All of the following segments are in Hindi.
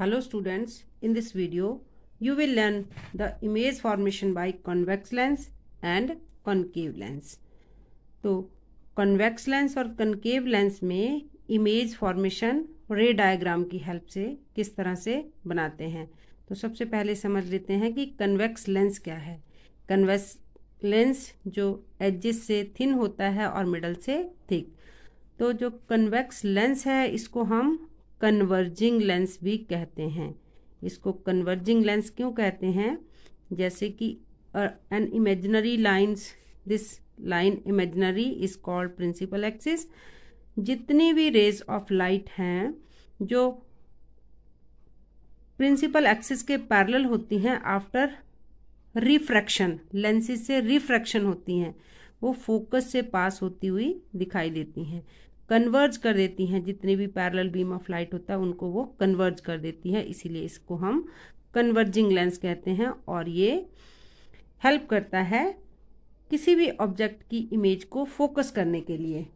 Hello students in this video you will learn the image formation by convex lens and concave lens तो कन्वेक्स लेंस और कनकेव लेंस में इमेज फॉर्मेशन रे डायग्राम की हेल्प से किस तरह से बनाते हैं तो सबसे पहले समझ लेते हैं कि कन्वेक्स लेंस क्या है कन्वेक्स लेंस जो एजेस से थिन होता है और मिडल से थिक तो जो कन्वेक्स लेंस है इसको हम कन्वर्जिंग लेंस भी कहते हैं इसको कन्वर्जिंग लेंस क्यों कहते हैं जैसे कि an imaginary lines this line imaginary is called principal axis जितनी भी रेज ऑफ लाइट हैं जो प्रिंसिपल एक्सिस के पैरेलल होती हैं आफ्टर रिफ्रैक्शन लेंसेज से रिफ्रैक्शन होती हैं वो फोकस से पास होती हुई दिखाई देती हैं कन्वर्ज कर देती हैं जितने भी पैरल बीम ऑफ लाइट होता है उनको वो कन्वर्ज कर देती है इसीलिए इसको हम कन्वर्जिंग लेंस कहते हैं और ये हेल्प करता है किसी भी ऑब्जेक्ट की इमेज को फोकस करने के लिए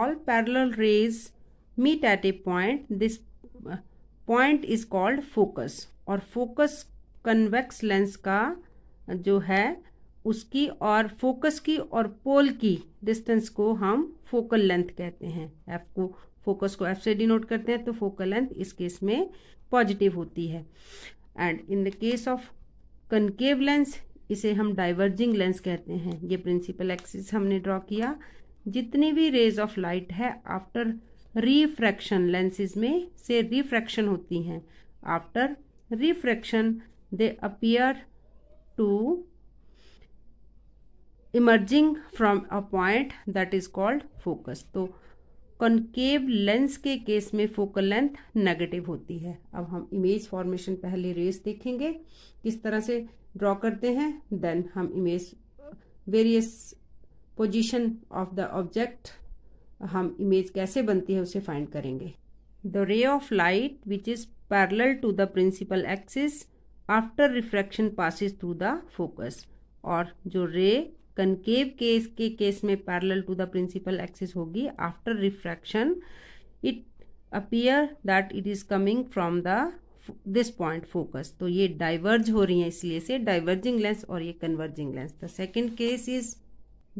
all parallel rays meet at a point this point is called focus और फोकस कन्वेक्स लेंस का जो है उसकी और फोकस की और पोल की डिस्टेंस को हम फोकल लेंथ कहते हैं एफ को फोकस को एफ से डिनोट करते हैं तो फोकल लेंथ इस केस में पॉजिटिव होती है and in the case of concave lens इसे हम डाइवर्जिंग लेंस कहते हैं ये प्रिंसिपल एक्सिस हमने ड्रॉ किया जितनी भी रेज ऑफ लाइट है आफ्टर रिफ्रैक्शन लेंसेज में से रिफ्रैक्शन होती हैं after refraction they appear to emerging from a point that is called focus तो कॉन्केव लेंस के केस में फोकल लेंथ नेगेटिव होती है अब हम इमेज फॉर्मेशन पहले रेस देखेंगे किस तरह से ड्रॉ करते हैं देन हम image various position of the object हम इमेज कैसे बनती है उसे फाइंड करेंगे the ray of light which is parallel to the principal axis after refraction passes through the focus और जो रे कनकेव केस के केस में parallel to the principal axis होगी after refraction it appear that it is coming from the this point focus तो ये डाइवर्ज हो रही है इसलिए से डाइवर्जिंग लेंस और ये converging lens the second case is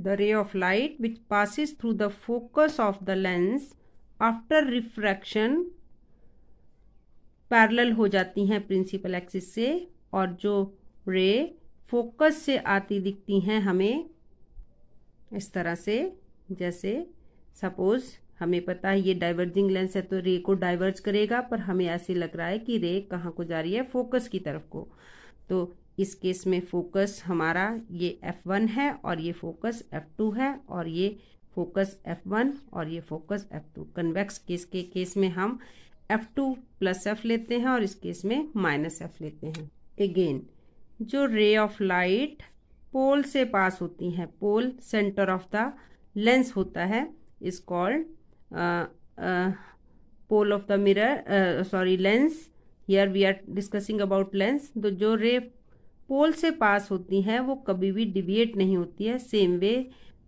the ray of light which passes through the focus of the lens after refraction parallel हो जाती हैं प्रिंसिपल एक्सिस से और जो रे फोकस से आती दिखती हैं हमें इस तरह से जैसे सपोज हमें पता है ये डाइवर्जिंग लेंस है तो रे को डाइवर्ज करेगा पर हमें ऐसे लग रहा है कि रे कहाँ को जा रही है फोकस की तरफ को तो इस केस में फोकस हमारा ये एफ वन है और ये फोकस एफ टू है और ये फोकस एफ वन और ये focus F two convex case के केस में हम एफ टू प्लस एफ लेते हैं और इस केस में माइनस एफ लेते हैं अगेन जो रे ऑफ लाइट पोल से पास होती हैं pole centre of the lens होता है is called pole of the mirror sorry lens here we are discussing about lens तो जो रे पोल से पास होती हैं वो कभी भी डिविएट नहीं होती है सेम वे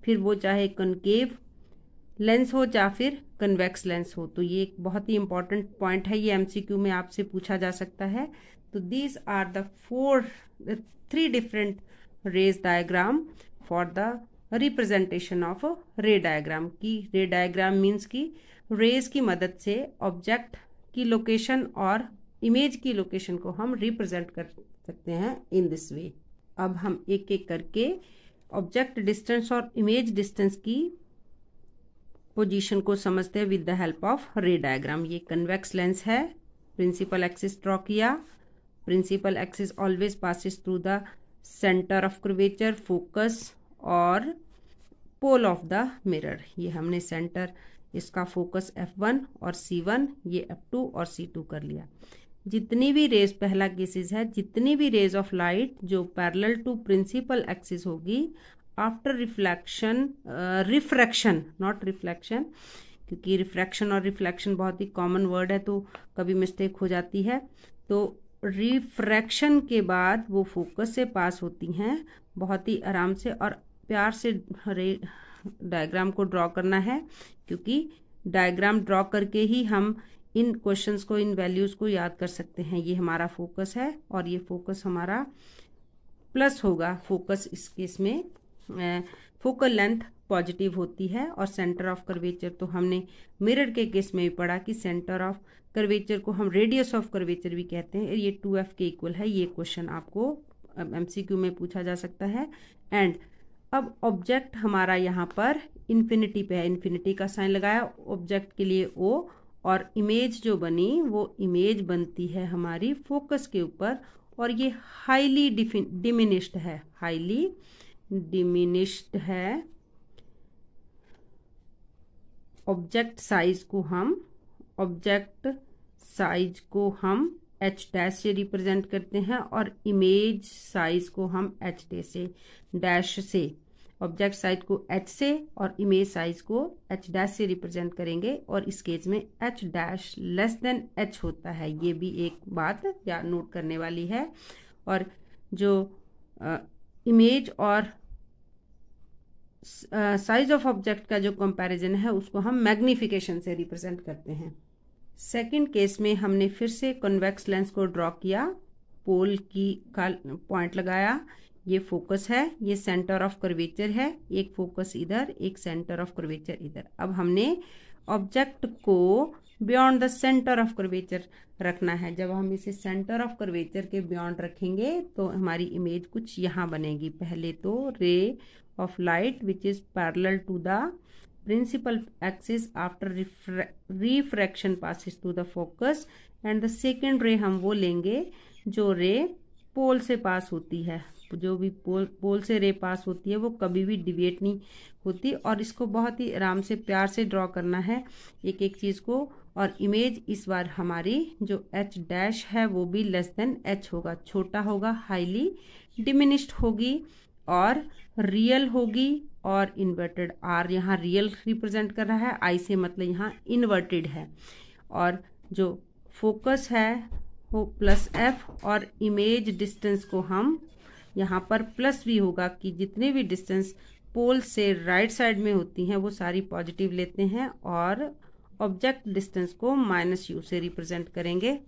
फिर वो चाहे कनकेव लेंस हो या फिर कन्वेक्स लेंस हो तो ये एक बहुत ही इंपॉर्टेंट पॉइंट है ये एमसीक्यू में आपसे पूछा जा सकता है तो these are the four three different rays diagram for the representation of ray diagram की रे डायग्राम मीन्स की रेज की मदद से ऑब्जेक्ट की लोकेशन और इमेज की लोकेशन को हम रिप्रेजेंट कर सकते हैं इन दिस वे अब हम एक एक करके ऑब्जेक्ट डिस्टेंस और इमेज डिस्टेंस की पोजीशन को समझते हैं with the help of ray diagram ये कन्वेक्स लेंस है प्रिंसिपल एक्सिस ड्रॉ किया principal axis always passes through the centre of curvature focus और पोल ऑफ द मिरर ये हमने सेंटर इसका फोकस F1 और C1 ये F2 और C2 कर लिया जितनी भी रेज पहला केसेस है जितनी भी रेज ऑफ लाइट जो पैरेलल टू प्रिंसिपल एक्सिस होगी after reflection refraction not reflection क्योंकि रिफ्रैक्शन और रिफ्लेक्शन बहुत ही कॉमन वर्ड है तो कभी मिस्टेक हो जाती है तो रिफ्रैक्शन के बाद वो फोकस से पास होती हैं बहुत ही आराम से और प्यार से डायग्राम को ड्रॉ करना है क्योंकि डायग्राम ड्रॉ करके ही हम इन क्वेश्चंस को इन वैल्यूज़ को याद कर सकते हैं ये हमारा फोकस है और ये फोकस हमारा प्लस होगा फोकस इस केस में फोकल लेंथ पॉजिटिव होती है और सेंटर ऑफ कर्वेचर तो हमने मिरर के केस में भी पढ़ा कि सेंटर ऑफ कर्वेचर को हम रेडियस ऑफ कर्वेचर भी कहते हैं ये टू एफ के इक्वल है ये क्वेश्चन आपको एमसीक्यू में पूछा जा सकता है एंड अब ऑब्जेक्ट हमारा यहाँ पर इन्फिनिटी पे है इन्फिनिटी का साइन लगाया ऑब्जेक्ट के लिए ओ और इमेज जो बनी वो इमेज बनती है हमारी फोकस के ऊपर और ये हाईली डिमिनिश्ड है हाईली डिमिनिश्ड है ऑब्जेक्ट साइज को हम ऑब्जेक्ट साइज को हम एच डैश से रिप्रेजेंट करते हैं और इमेज साइज को हम एच डे से डैश से ऑब्जेक्ट साइज को एच से और इमेज साइज को एच डैश से रिप्रेजेंट करेंगे और इस केस में H dash less than H होता है ये भी एक बात या नोट करने वाली है और जो इमेज और साइज ऑफ ऑब्जेक्ट का जो कंपैरिजन है उसको हम मैग्निफिकेशन से रिप्रेजेंट करते हैं सेकंड केस में हमने फिर से कन्वेक्स लेंस को ड्रॉ किया पोल की का पॉइंट लगाया ये फोकस है ये सेंटर ऑफ कर्वेचर है एक फोकस इधर एक सेंटर ऑफ कर्वेचर इधर अब हमने ऑब्जेक्ट को beyond the centre of curvature रखना है जब हम इसे सेंटर ऑफ कर्वेचर के बियॉन्ड रखेंगे तो हमारी इमेज कुछ यहाँ बनेगी पहले तो रे of light which is parallel to the principal axis after refra refraction passes through the focus and the second ray हम वो लेंगे जो रे पोल से पास होती है जो भी पोल पोल से रे पास होती है वो कभी भी डिविएट नहीं होती और इसको बहुत ही आराम से प्यार से ड्रॉ करना है एक एक चीज़ को और इमेज इस बार हमारी जो एच डैश है वो भी लेस देन एच होगा छोटा होगा हाईली डिमिनिश्ड होगी और रियल होगी और इन्वर्टेड आर यहाँ रियल रिप्रेजेंट कर रहा है आई से मतलब यहाँ इन्वर्टेड है और जो फोकस है वो प्लस एफ और इमेज डिस्टेंस को हम यहाँ पर प्लस भी होगा कि जितने भी डिस्टेंस पोल से राइट साइड में होती हैं वो सारी पॉजिटिव लेते हैं और ऑब्जेक्ट डिस्टेंस को माइनस यू से रिप्रेजेंट करेंगे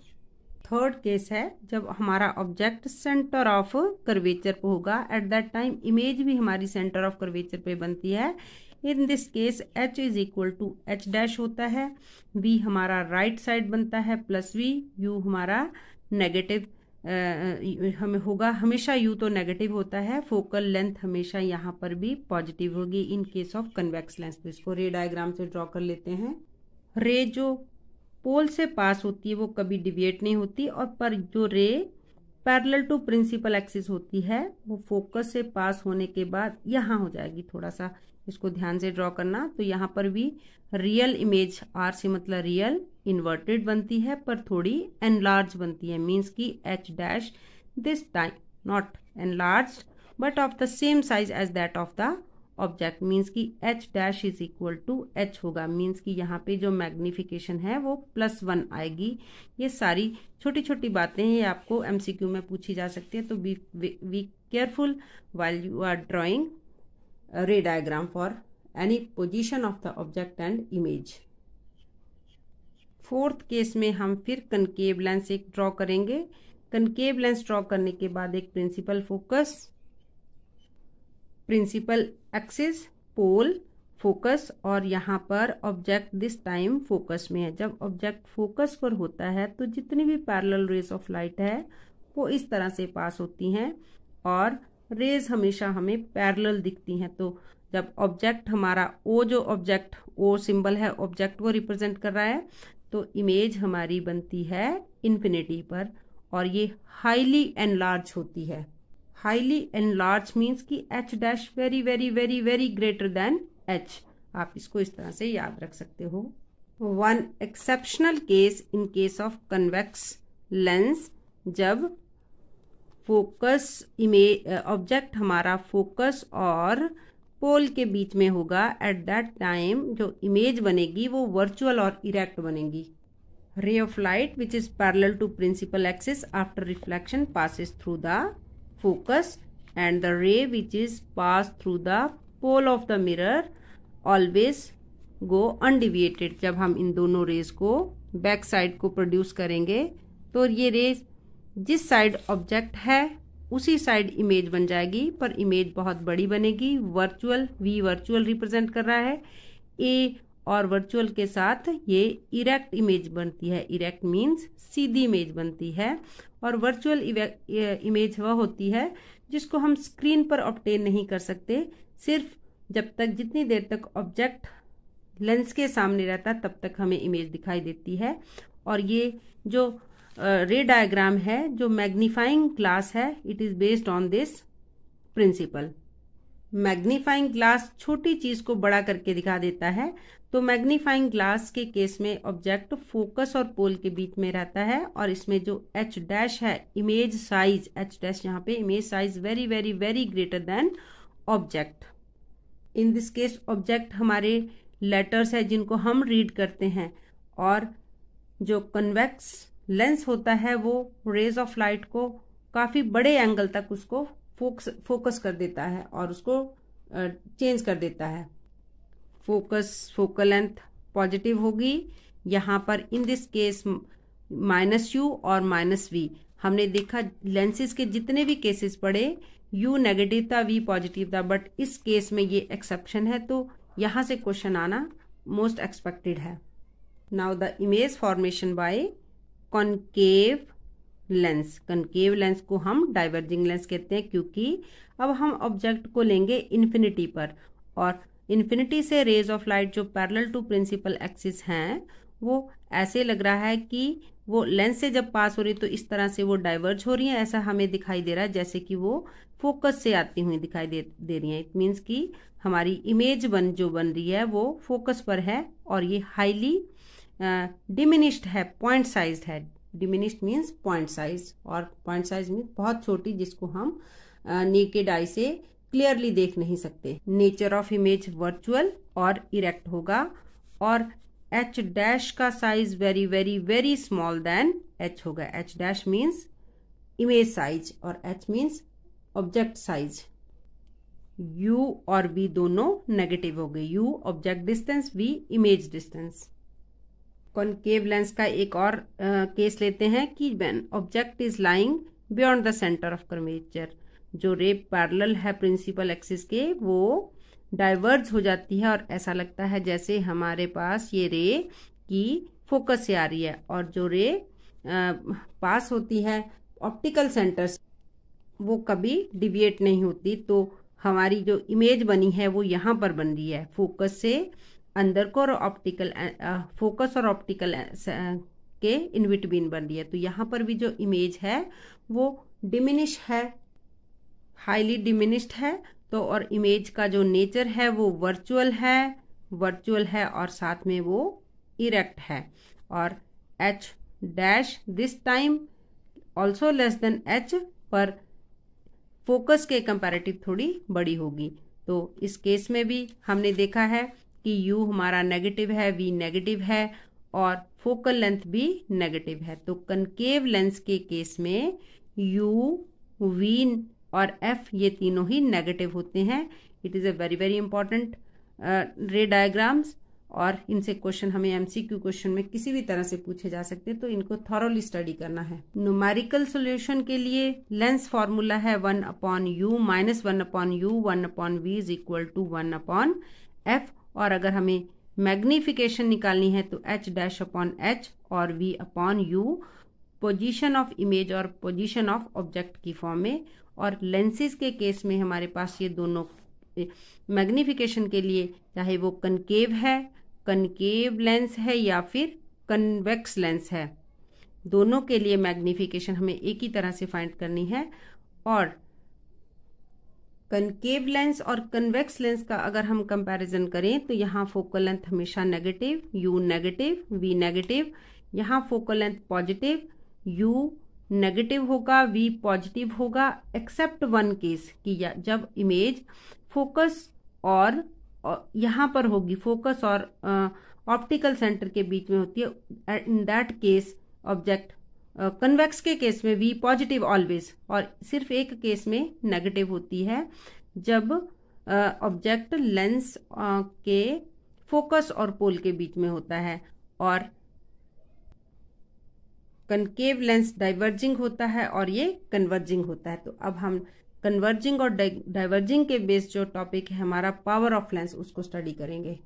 थर्ड केस है जब हमारा ऑब्जेक्ट सेंटर ऑफ कर्वेचर पर होगा एट दैट टाइम इमेज भी हमारी सेंटर ऑफ कर्वेचर पे बनती है in this case H is equal to H dash होता है बी हमारा राइट right साइड बनता है प्लस वी यू हमारा नेगेटिव हमें होगा हमेशा यू तो नेगेटिव होता है फोकल लेंथ हमेशा यहाँ पर भी पॉजिटिव होगी in case of convex lens तो इसको रे डायग्राम से ड्रॉ कर लेते हैं रे जो पोल से पास होती है वो कभी डिविएट नहीं होती और पर जो ray parallel to principal axis होती है वो फोकस से पास होने के बाद यहाँ हो जाएगी थोड़ा सा इसको ध्यान से ड्रॉ करना तो यहाँ पर भी रियल इमेज आर से मतलब रियल इन्वर्टेड बनती है पर थोड़ी एनलार्ज बनती है मीन्स की H dash this time not enlarge but of the same size as that of the object means कि H dash is equal to H होगा मीन्स कि यहाँ पे जो मैग्निफिकेशन है वो प्लस वन आएगी ये सारी छोटी छोटी बातें ये आपको एमसीक्यू में पूछी जा सकती है तो be we careful while you are drawing ray diagram for any position of the object and image fourth case में हम फिर कनकेव लेंस एक ड्रॉ करेंगे कनकेव लेंस ड्रॉ करने के बाद एक principal focus principal axis pole focus और यहाँ पर ऑब्जेक्ट दिस टाइम फोकस में है जब ऑब्जेक्ट फोकस पर होता है तो जितनी भी पैरेलल रेज ऑफ लाइट है वो इस तरह से पास होती हैं और रेज हमेशा हमें पैरेलल दिखती हैं तो जब ऑब्जेक्ट हमारा ओ जो ऑब्जेक्ट ओ सिंबल है ऑब्जेक्ट को रिप्रेजेंट कर रहा है तो इमेज हमारी बनती है इन्फिनिटी पर और ये हाईली एनलार्ज होती है हाईली एनलार्ज मीन्स की H dash very very very very greater than H आप इसको इस तरह से याद रख सकते हो one exceptional case in case of convex lens जब फोकस इमेज ऑब्जेक्ट हमारा फोकस और पोल के बीच में होगा एट दैट टाइम जो इमेज बनेगी वो वर्चुअल और इरेक्ट बनेगी ray of light which is parallel to principal axis after reflection passes through the focused and the ray which is passed through the pole of the mirror always go undeviated जब हम इन दोनों रेज को बैक साइड को प्रोड्यूस करेंगे तो ये रेज जिस साइड ऑब्जेक्ट है उसी साइड इमेज बन जाएगी पर इमेज बहुत बड़ी बनेगी वर्चुअल वी वर्चुअल रिप्रेजेंट कर रहा है ए और वर्चुअल के साथ ये इरेक्ट इमेज बनती है इरेक्ट मीन्स सीधी इमेज बनती है और वर्चुअल इमेज वह होती है जिसको हम स्क्रीन पर ऑप्टेन नहीं कर सकते सिर्फ जब तक जितनी देर तक ऑब्जेक्ट लेंस के सामने रहता तब तक हमें इमेज दिखाई देती है और ये जो रे डायग्राम है जो मैग्नीफाइंग ग्लास है it is based on this principle magnifying glass छोटी चीज को बड़ा करके दिखा देता है तो मैग्नीफाइंग ग्लास के केस में ऑब्जेक्ट फोकस और पोल के बीच में रहता है और इसमें जो एच डैश है इमेज साइज एच डैश यहाँ पे image size very very very greater than object in this case object हमारे लेटर्स है जिनको हम रीड करते हैं और जो कन्वेक्स लेंस होता है वो रेज ऑफ लाइट को काफ़ी बड़े एंगल तक उसको फोकस फोकस कर देता है और उसको चेंज कर देता है फोकस फोकल लेंथ पॉजिटिव होगी यहाँ पर in this case minus u और माइनस वी हमने देखा लेंसेज के जितने भी केसेस पड़े यू नेगेटिव था वी पॉजिटिव था बट इस केस में ये एक्सेप्शन है तो यहाँ से क्वेश्चन आना मोस्ट एक्सपेक्टेड है now the image formation by concave lens concave lens को हम डाइवर्जिंग लेंस कहते हैं क्योंकि अब हम ऑब्जेक्ट को लेंगे इन्फिनिटी पर और इन्फिनिटी से रेज ऑफ लाइट जो पैरल टू प्रिंसिपल एक्सिस हैं वो ऐसे लग रहा है कि वो लेंस से जब पास हो रही तो इस तरह से वो डाइवर्ज हो रही है ऐसा हमें दिखाई दे रहा है जैसे कि वो फोकस से आती हुई दिखाई दे दे रही हैं इट मीन्स कि हमारी इमेज बन जो बन रही है वो फोकस पर है और ये हाईली डिमिनिश्ड है पॉइंट साइज है डिमिनिश्ड मीन्स पॉइंट साइज और पॉइंट साइज मीन्स बहुत छोटी जिसको हम नेकेड आई से क्लियरली देख नहीं सकते नेचर ऑफ इमेज वर्चुअल और इरेक्ट होगा और एच डैश का size very very very small than H होगा H dash means image size और H means object size u और वी दोनों नेगेटिव हो गए u object distance v image distance concave lens का एक और केस लेते हैं कि when object is lying beyond the centre of curvature जो रे पैरल है प्रिंसिपल एक्सिस के वो डाइवर्ज हो जाती है और ऐसा लगता है जैसे हमारे पास ये रे की फोकस से आ रही है और जो रे पास होती है ऑप्टिकल सेंटर वो कभी डिविएट नहीं होती तो हमारी जो इमेज बनी है वो यहाँ पर बन रही है फोकस से अंदर को और ऑप्टिकल फोकस और ऑप्टिकल के इन बिटवीन बन रही है तो यहाँ पर भी जो इमेज है वो डिमिनिश है हाईली डिमिनिश्ड है तो और इमेज का जो नेचर है वो वर्चुअल है वर्चुअल है और साथ में वो इरेक्ट है और H dash this time also less than H पर फोकस के कंपैरेटिव थोड़ी बड़ी होगी तो इस केस में भी हमने देखा है कि यू हमारा नेगेटिव है वी नेगेटिव है और फोकल लेंथ भी नेगेटिव है तो कनकेव लेंस के केस में यू वी और एफ ये तीनों ही नेगेटिव होते हैं it is a very very important ray diagrams और इनसे क्वेश्चन हमें एमसीक्यू क्वेश्चन में किसी भी तरह से पूछे जा सकते हैं तो इनको थॉरली स्टडी करना है नोमेरिकल सोल्यूशन के लिए लेंस फॉर्मूला है one upon u minus one upon u one upon v is equal to one upon F और अगर हमें मैग्निफिकेशन निकालनी है तो एच डैश अपॉन एच और v upon u position of image और पोजीशन ऑफ ऑब्जेक्ट की फॉर्म में और लेंसेज के केस में हमारे पास ये दोनों मैग्निफिकेशन के लिए चाहे वो कनकेव है कनकेव लेंस है या फिर कन्वेक्स लेंस है दोनों के लिए मैग्निफिकेशन हमें एक ही तरह से फाइंड करनी है और कनकेव लेंस और कन्वेक्स लेंस का अगर हम कंपैरिजन करें तो यहाँ फोकल लेंथ हमेशा negative u negative v negative यहाँ focal length positive u negative होगा वी पॉजिटिव होगा एक्सेप्ट वन केस कि जब इमेज फोकस और, और यहाँ पर होगी फोकस और ऑप्टिकल सेंटर के बीच में होती है in that case object convex के केस में वी पॉजिटिव ऑलवेज और सिर्फ एक केस में नेगेटिव होती है जब ऑब्जेक्ट लेंस के फोकस और पोल के बीच में होता है और कनकेव लेंस डाइवर्जिंग होता है और ये कन्वर्जिंग होता है तो अब हम कन्वर्जिंग और डाइवर्जिंग के बेस जो टॉपिक है हमारा पावर ऑफ लेंस उसको स्टडी करेंगे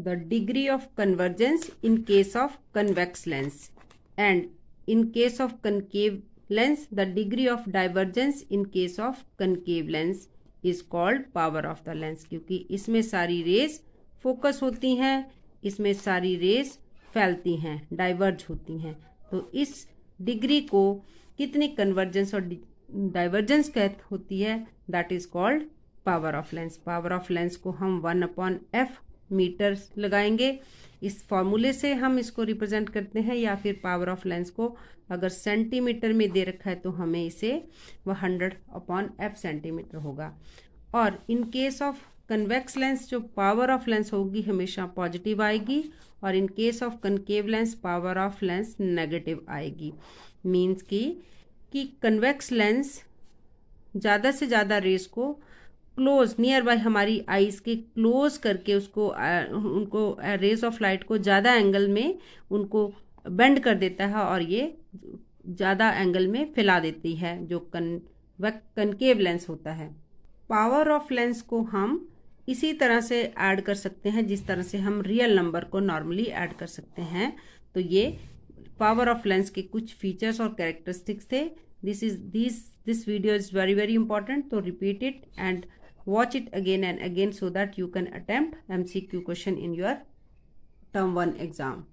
the degree of convergence in case of convex lens and in case of concave lens the degree of divergence in case of concave lens is called power of the lens क्योंकि इसमें सारी रेस फोकस होती हैं इसमें सारी रेस फैलती हैं डाइवर्ज होती हैं तो इस डिग्री को कितनी कन्वर्जेंस और डाइवर्जेंस कह होती है that is called power of lens power of lens को हम वन अपॉन एफ मीटर लगाएंगे इस फॉर्मूले से हम इसको रिप्रेजेंट करते हैं या फिर पावर ऑफ लेंस को अगर सेंटीमीटर में दे रखा है तो हमें इसे वह हंड्रेड अपॉन एफ सेंटीमीटर होगा और in case of convex lens जो पावर ऑफ लेंस होगी हमेशा पॉजिटिव आएगी और in case of concave lens power of lens negative आएगी मीन्स की कि कन्वेक्स लेंस ज़्यादा से ज़्यादा रेस को क्लोज नियर बाय हमारी आईज के क्लोज करके उसको उनको रेज ऑफ लाइट को ज़्यादा एंगल में उनको बेंड कर देता है और ये ज़्यादा एंगल में फैला देती है जो कन कनकेव लेंस होता है पावर ऑफ लेंस को हम इसी तरह से ऐड कर सकते हैं जिस तरह से हम रियल नंबर को नॉर्मली ऐड कर सकते हैं तो ये पावर ऑफ लेंस के कुछ फीचर्स और कैरेक्टरिस्टिक्स थे this is this this video is very very important तो repeat it and watch it again and again so that you can attempt MCQ question in your term 1 exam.